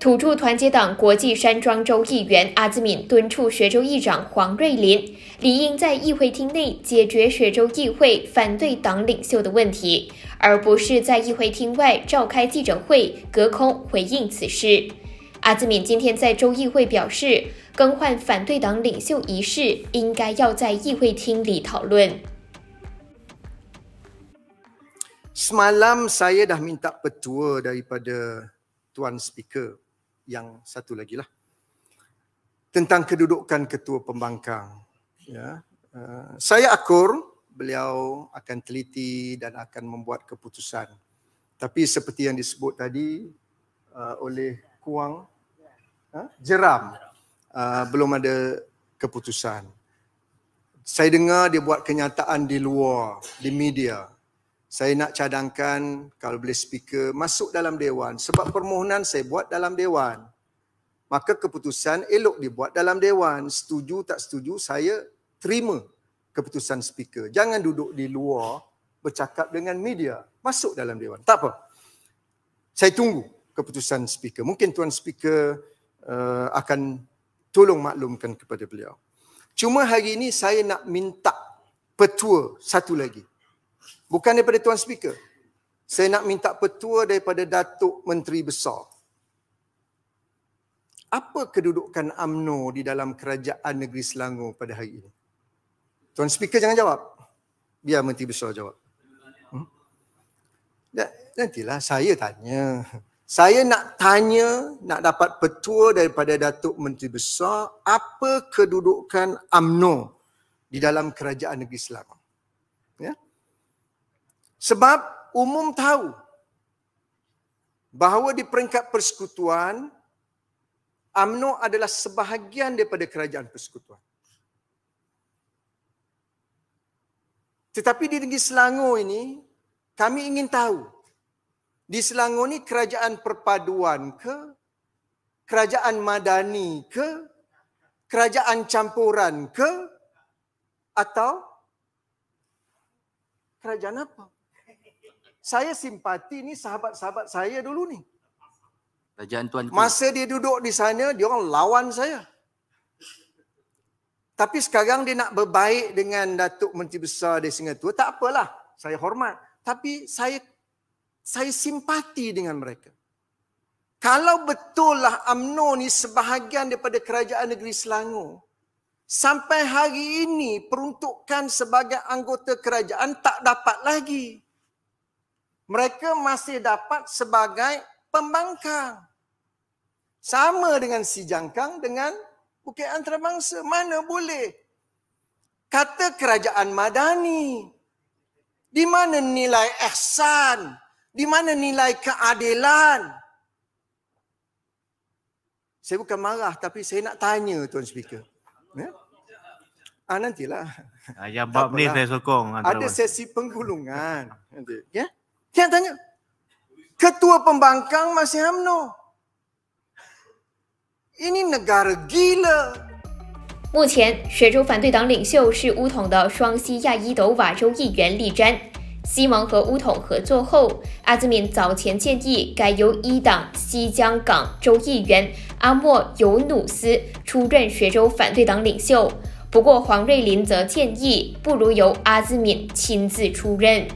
土著团结党国际山庄州议员阿兹敏敦促学州议长黄瑞林理应在议会厅内解决学州议会反对党领袖的问题，而不是在议会厅外召开记者会，隔空回应此事。阿兹敏今天在州议会表示，更换反对党领袖一事应该要在议会厅里讨论。Semalam saya dah m i n t a petua daripada tuan speaker. yang satu lagi lah. Tentang kedudukan ketua pembangkang. Ya. Uh, saya akur beliau akan teliti dan akan membuat keputusan. Tapi seperti yang disebut tadi uh, oleh Kuang, uh, jeram. Uh, belum ada keputusan. Saya dengar dia buat kenyataan di luar, di media saya nak cadangkan kalau boleh speaker masuk dalam dewan sebab permohonan saya buat dalam dewan maka keputusan elok dibuat dalam dewan setuju tak setuju saya terima keputusan speaker jangan duduk di luar bercakap dengan media masuk dalam dewan tak apa saya tunggu keputusan speaker mungkin tuan speaker uh, akan tolong maklumkan kepada beliau cuma hari ini saya nak minta petua satu lagi Bukan daripada Tuan Speaker. Saya nak minta petua daripada Datuk Menteri Besar. Apa kedudukan UMNO di dalam kerajaan negeri Selangor pada hari ini? Tuan Speaker jangan jawab. Biar Menteri Besar jawab. Hmm? Ya, nantilah saya tanya. Saya nak tanya, nak dapat petua daripada Datuk Menteri Besar, apa kedudukan UMNO di dalam kerajaan negeri Selangor? Ya? Yeah? Sebab umum tahu bahawa di peringkat persekutuan, UMNO adalah sebahagian daripada kerajaan persekutuan. Tetapi di negeri Selangor ini, kami ingin tahu di Selangor ini kerajaan perpaduan ke kerajaan madani ke kerajaan campuran ke atau kerajaan apa? saya simpati ni sahabat-sahabat saya dulu ni. Kerajaan Tuan Masa dia duduk di sana, dia orang lawan saya. Tapi sekarang dia nak berbaik dengan Datuk Menteri Besar di Singapura. Tak apalah, saya hormat. Tapi saya saya simpati dengan mereka. Kalau betul lah UMNO ni sebahagian daripada kerajaan negeri Selangor, sampai hari ini peruntukkan sebagai anggota kerajaan tak dapat lagi mereka masih dapat sebagai pembangkang. Sama dengan si jangkang dengan bukit antarabangsa. Mana boleh? Kata kerajaan madani. Di mana nilai ihsan? Di mana nilai keadilan? Saya bukan marah tapi saya nak tanya Tuan Speaker. Ya? Ah, nantilah. Ah, yang bab ni saya sokong. Ada sesi penggulungan. Nanti. Ya? Yeah? 目前雪州反对党领袖是乌统的双溪亚伊斗瓦州议员李詹。西蒙和乌统合作后，阿兹敏早前建议改由一党西江港州议员阿莫尤努斯出任雪州反对党领袖。不过黄瑞麟则建议，不如由阿兹敏亲自出任。